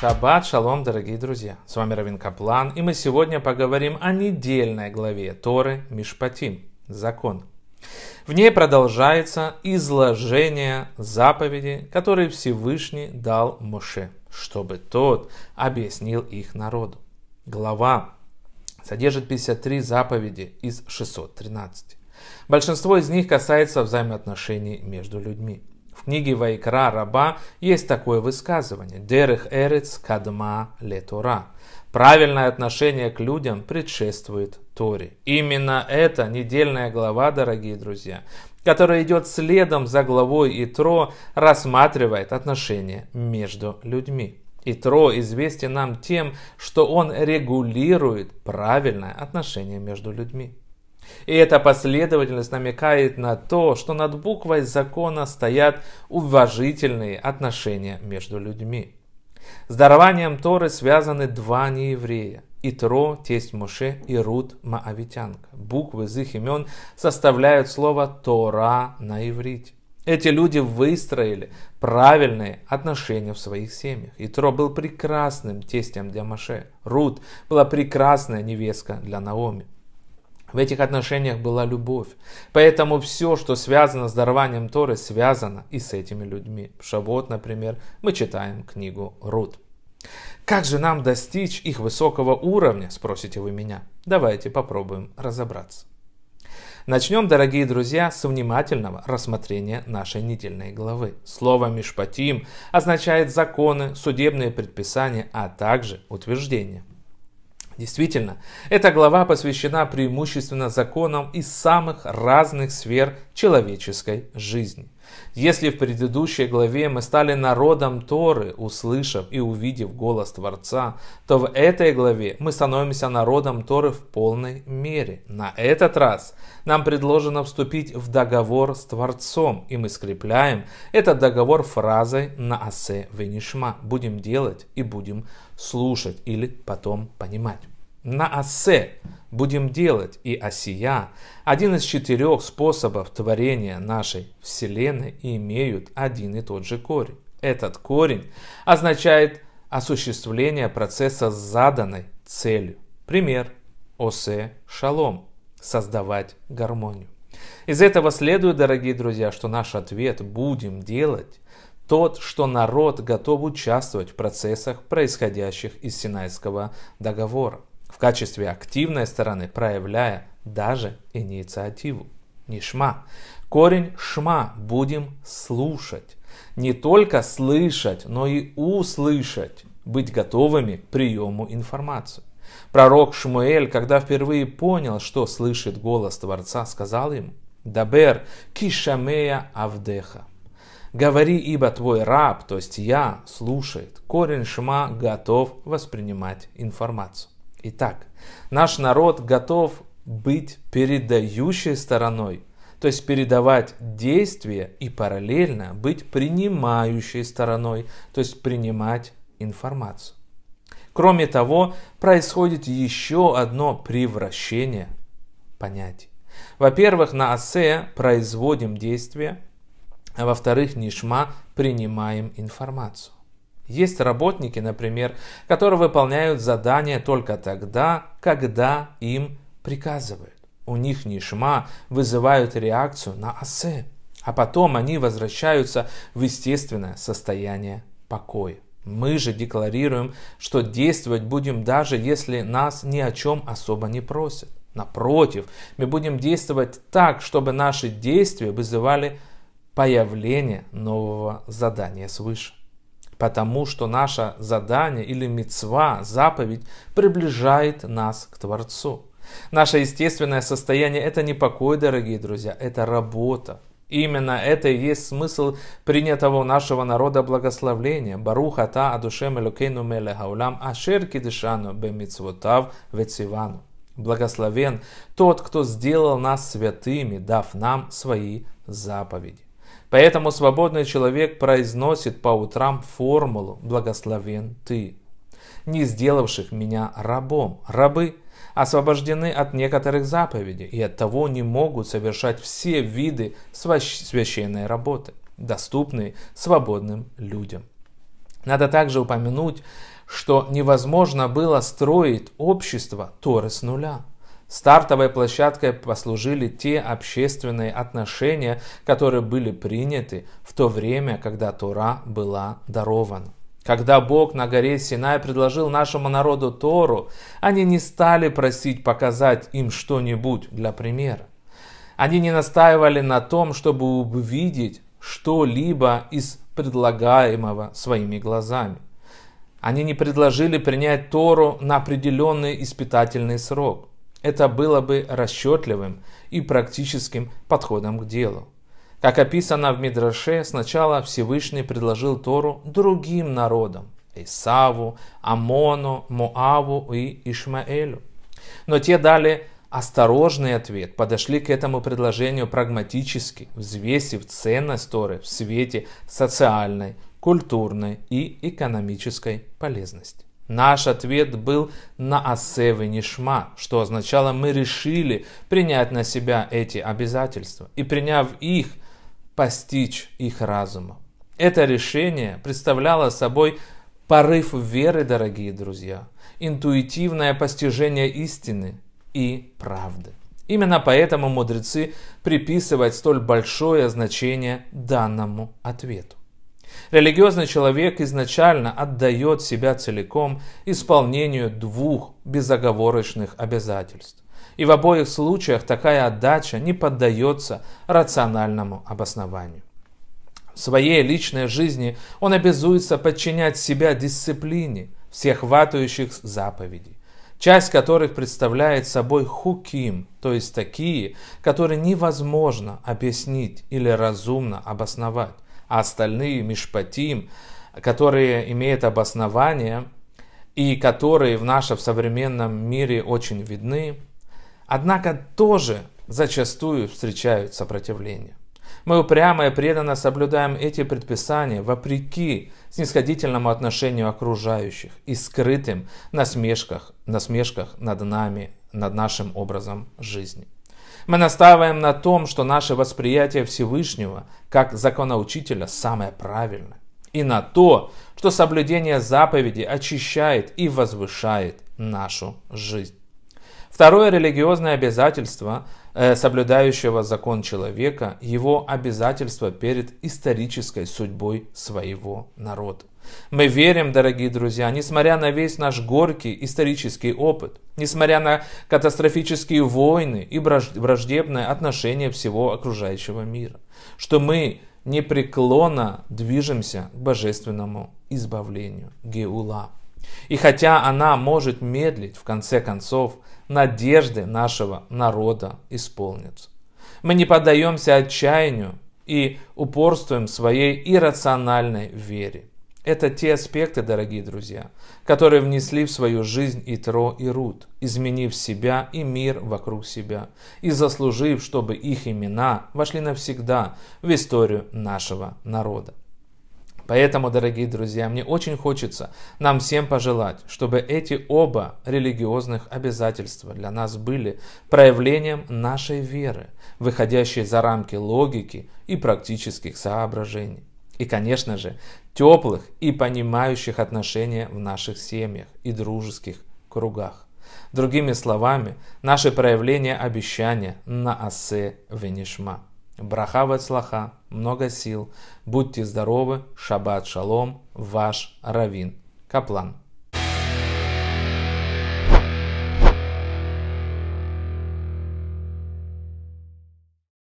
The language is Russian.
Шаббат шалом, дорогие друзья! С вами Равин Каплан, и мы сегодня поговорим о недельной главе Торы Мишпатим – закон. В ней продолжается изложение заповеди, которые Всевышний дал Моше, чтобы тот объяснил их народу. Глава содержит 53 заповеди из 613. Большинство из них касается взаимоотношений между людьми – в книге Вайкра Раба есть такое высказывание «Дерех эрец кадма летура». Правильное отношение к людям предшествует Торе. Именно эта недельная глава, дорогие друзья, которая идет следом за главой Итро, рассматривает отношения между людьми. Итро известен нам тем, что он регулирует правильное отношение между людьми. И эта последовательность намекает на то, что над буквой закона стоят уважительные отношения между людьми. С дарованием Торы связаны два нееврея. Итро, тесть Моше, и Рут, маавитянка. Буквы из их имен составляют слово «Тора» на иврите. Эти люди выстроили правильные отношения в своих семьях. Итро был прекрасным тестем для Маше. Рут была прекрасная невестка для Наоми. В этих отношениях была любовь. Поэтому все, что связано с дарованием Торы, связано и с этими людьми. В Шавот, например, мы читаем книгу Рут. Как же нам достичь их высокого уровня, спросите вы меня? Давайте попробуем разобраться. Начнем, дорогие друзья, с внимательного рассмотрения нашей недельной главы. Слово «мишпатим» означает законы, судебные предписания, а также утверждения. Действительно, эта глава посвящена преимущественно законам из самых разных сфер человеческой жизни. Если в предыдущей главе мы стали народом Торы, услышав и увидев голос Творца, то в этой главе мы становимся народом Торы в полной мере. На этот раз нам предложено вступить в договор с Творцом, и мы скрепляем этот договор фразой на асе венишма» – «будем делать и будем слушать» или потом понимать на Осе будем делать и осия, один из четырех способов творения нашей Вселенной имеют один и тот же корень. Этот корень означает осуществление процесса с заданной целью. Пример Осе Шалом – создавать гармонию. Из этого следует, дорогие друзья, что наш ответ «будем делать» тот, что народ готов участвовать в процессах, происходящих из Синайского договора в качестве активной стороны, проявляя даже инициативу. Нишма. Корень шма будем слушать. Не только слышать, но и услышать. Быть готовыми к приему информации. Пророк Шмуэль, когда впервые понял, что слышит голос Творца, сказал ему, «Дабер кишамея авдеха». «Говори, ибо твой раб, то есть я, слушает». Корень шма готов воспринимать информацию. Итак, наш народ готов быть передающей стороной, то есть передавать действия и параллельно быть принимающей стороной, то есть принимать информацию. Кроме того, происходит еще одно превращение понятий. Во-первых, на осе производим действия, а во-вторых, нишма принимаем информацию. Есть работники, например, которые выполняют задания только тогда, когда им приказывают. У них нишма вызывают реакцию на асе, а потом они возвращаются в естественное состояние покоя. Мы же декларируем, что действовать будем даже если нас ни о чем особо не просят. Напротив, мы будем действовать так, чтобы наши действия вызывали появление нового задания свыше потому что наше задание или мецва, заповедь, приближает нас к Творцу. Наше естественное состояние – это не покой, дорогие друзья, это работа. Именно это и есть смысл принятого у нашего народа благословления. Баруха та адушем элокейну меле хаулам ашер кидышану бемитсвотав вецивану. Благословен тот, кто сделал нас святыми, дав нам свои заповеди. Поэтому свободный человек произносит по утрам формулу «Благословен ты». Не сделавших меня рабом, рабы освобождены от некоторых заповедей и от того не могут совершать все виды священной работы, доступные свободным людям. Надо также упомянуть, что невозможно было строить общество Торы с нуля – Стартовой площадкой послужили те общественные отношения, которые были приняты в то время, когда Тора была дарована. Когда Бог на горе Синай предложил нашему народу Тору, они не стали просить показать им что-нибудь для примера. Они не настаивали на том, чтобы увидеть что-либо из предлагаемого своими глазами. Они не предложили принять Тору на определенный испытательный срок. Это было бы расчетливым и практическим подходом к делу. Как описано в Мидраше, сначала Всевышний предложил Тору другим народам – Исаву, Амону, Моаву и Ишмаэлю. Но те дали осторожный ответ, подошли к этому предложению прагматически, взвесив ценность Торы в свете социальной, культурной и экономической полезности. Наш ответ был на асевы нишма, что означало мы решили принять на себя эти обязательства и приняв их, постичь их разума. Это решение представляло собой порыв веры, дорогие друзья, интуитивное постижение истины и правды. Именно поэтому мудрецы приписывают столь большое значение данному ответу. Религиозный человек изначально отдает себя целиком исполнению двух безоговорочных обязательств. И в обоих случаях такая отдача не поддается рациональному обоснованию. В своей личной жизни он обязуется подчинять себя дисциплине всех ватающих заповедей, часть которых представляет собой хуким, то есть такие, которые невозможно объяснить или разумно обосновать а остальные мишпатим, которые имеют обоснование и которые в нашем современном мире очень видны, однако тоже зачастую встречают сопротивление. Мы упрямо и преданно соблюдаем эти предписания вопреки снисходительному отношению окружающих и скрытым насмешках, насмешках над нами, над нашим образом жизни. Мы настаиваем на том, что наше восприятие Всевышнего как законоучителя самое правильное. И на то, что соблюдение заповеди очищает и возвышает нашу жизнь. Второе религиозное обязательство Э, соблюдающего закон человека, его обязательства перед исторической судьбой своего народа. Мы верим, дорогие друзья, несмотря на весь наш горький исторический опыт, несмотря на катастрофические войны и враждебное отношение всего окружающего мира, что мы непреклонно движемся к божественному избавлению Геула. И хотя она может медлить, в конце концов, надежды нашего народа исполнится. Мы не поддаемся отчаянию и упорствуем своей иррациональной вере. Это те аспекты, дорогие друзья, которые внесли в свою жизнь и Тро и Рут, изменив себя и мир вокруг себя, и заслужив, чтобы их имена вошли навсегда в историю нашего народа. Поэтому, дорогие друзья, мне очень хочется нам всем пожелать, чтобы эти оба религиозных обязательства для нас были проявлением нашей веры, выходящей за рамки логики и практических соображений. И, конечно же, теплых и понимающих отношения в наших семьях и дружеских кругах. Другими словами, наше проявление обещания на осе Венишма – Браха слаха, много сил. Будьте здоровы, шаббат шалом, ваш Равин. Каплан.